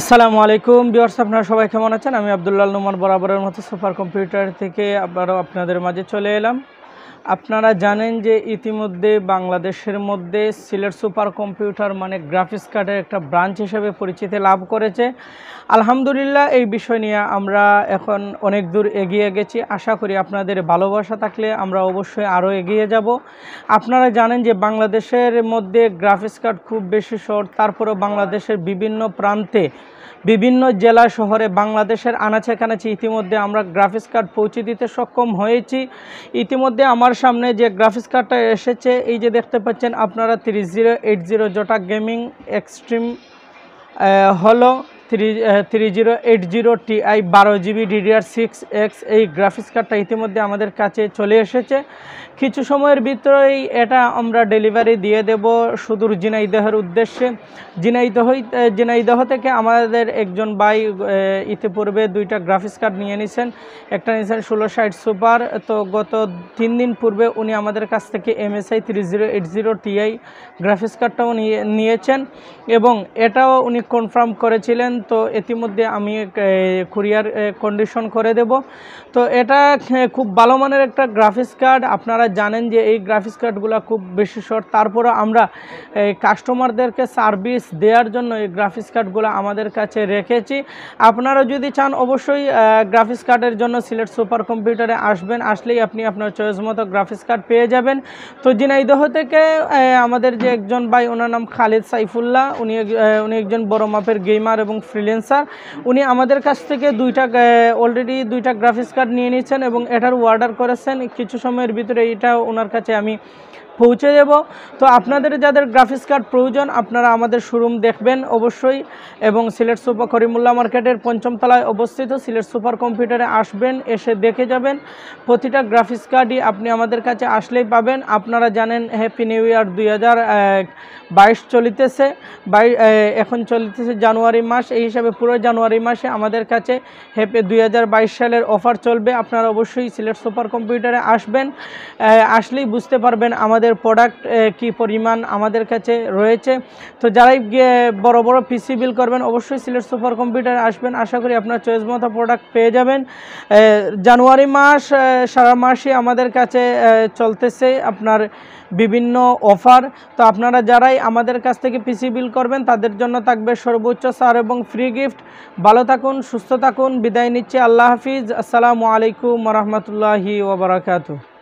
আসসালামু আলাইকুম বিয়ার্স আপনারা সবাই কেমন আছেন আমি আবদুল্লাহ নোমান বরাবরের মতো সুপার কম্পিউটার থেকে আবারও আপনাদের মাঝে চলে এলাম আপনারা জানেন যে ইতিমধ্যে বাংলাদেশের মধ্যে সিলেট সুপার কম্পিউটার মানে গ্রাফিক্স কার্ডের একটা ব্রাঞ্চ হিসেবে পরিচিতি লাভ করেছে আলহামদুলিল্লাহ এই বিষয় নিয়ে আমরা এখন অনেক দূর এগিয়ে গেছি আশা করি আপনাদের ভালোবাসা থাকলে আমরা অবশ্যই আরও এগিয়ে যাব আপনারা জানেন যে বাংলাদেশের মধ্যে গ্রাফিক্স কার্ড খুব বেশি শর্ট তারপরেও বাংলাদেশের বিভিন্ন প্রান্তে বিভিন্ন জেলা শহরে বাংলাদেশের আনাচে কানাচে ইতিমধ্যে আমরা গ্রাফিক্স কার্ড পৌঁছে দিতে সক্ষম হয়েছি ইতিমধ্যে আমার সামনে যে গ্রাফিক্স কার্ডটা এসেছে এই যে দেখতে পাচ্ছেন আপনারা তিরিশ zero eight zero Zotac gaming extreme হলো three three zero eight zero TI বারো জিবি ডিডিআর সিক্স এক্স এই গ্রাফিক্স কার্ডটা ইতিমধ্যে আমাদের কাছে চলে এসেছে কিছু সময়ের ভিতরেই এটা আমরা ডেলিভারি দিয়ে দেব সুদূর জিনাইদহের উদ্দেশ্যে জিনাইদহ জিনাইদহ থেকে আমাদের একজন ভাই ইতিপূর্বে দুইটা গ্রাফিক্স কার্ড নিয়ে নিছেন একটা নিয়েছেন ষোলো সাইট সুপার তো গত তিন দিন পূর্বে উনি আমাদের কাছ থেকে MSI three zero eight zero TI graphics কার্ডটাও নিয়ে নিয়েছেন এবং এটাও উনি কনফার্ম করেছিলেন তো ইতিমধ্যে আমি কুরিয়ার কন্ডিশন করে দেব তো এটা খুব ভালো মানের একটা গ্রাফিক্স কার্ড আপনারা জানেন যে এই গ্রাফিক্স কার্ডগুলো খুব বেশি শর্ট তারপরে আমরা কাস্টমারদেরকে সার্ভিস দেওয়ার জন্য এই গ্রাফিক্স কার্ডগুলো আমাদের কাছে রেখেছি আপনারা যদি চান অবশ্যই গ্রাফিক্স কার্ডের জন্য সিলেট সুপার কম্পিউটারে আসবেন আসলেই আপনি আপনার চয়েস মতো গ্রাফিক্স কার্ড পেয়ে যাবেন তো জিনাইদহ থেকে আমাদের যে একজন ভাই ওনার নাম খালিদ সাইফুল্লাহ উনি উনি একজন বড় মাপের গেমার এবং ফ্রিলেন্সার উনি আমাদের কাছ থেকে দুইটা অলরেডি দুইটা গ্রাফিক্স কার্ড নিয়ে নিয়েছেন এবং এটার অর্ডার করেছেন কিছু সময়ের ভিতরে এটা ওনার কাছে আমি পৌঁছে দেব তো আপনাদের যাদের গ্রাফিক্স কার্ড প্রয়োজন আপনারা আমাদের শোরুম দেখবেন অবশ্যই এবং সিলেট সুপার করিমুল্লা মার্কেটের পঞ্চম তলায় অবস্থিত সিলেট সুপার কম্পিউটারে আসবেন এসে দেখে যাবেন প্রতিটা গ্রাফিক্স কার্ডই আপনি আমাদের কাছে আসলেই পাবেন আপনারা জানেন হ্যাপি নিউ ইয়ার দুই হাজার বাইশ চলিতেছে বাই এখন চলিতেছে জানুয়ারি মাস এই হিসাবে পুরো জানুয়ারি মাসে আমাদের কাছে হ্যাপি দুই সালের অফার চলবে আপনারা অবশ্যই সিলেট সুপার কম্পিউটারে আসবেন আসলেই বুঝতে পারবেন আমাদের আমাদের প্রোডাক্ট কি পরিমাণ আমাদের কাছে রয়েছে তো যারাই বড় বড় পিসি বিল করবেন অবশ্যই সিলেট সুপার কম্পিউটার আসবেন আশা করি আপনার চয়েস মতো প্রোডাক্ট পেয়ে যাবেন জানুয়ারি মাস সারা মাসই আমাদের কাছে চলতেছে আপনার বিভিন্ন অফার তো আপনারা যারাই আমাদের কাছ থেকে পিসি বিল করবেন তাদের জন্য থাকবে সর্বোচ্চ সার এবং ফ্রি গিফট ভালো থাকুন সুস্থ থাকুন বিদায় নিচ্ছে আল্লাহ হাফিজ আসসালামু আলাইকুম রহমতুল্লাহি ওবরাকাতু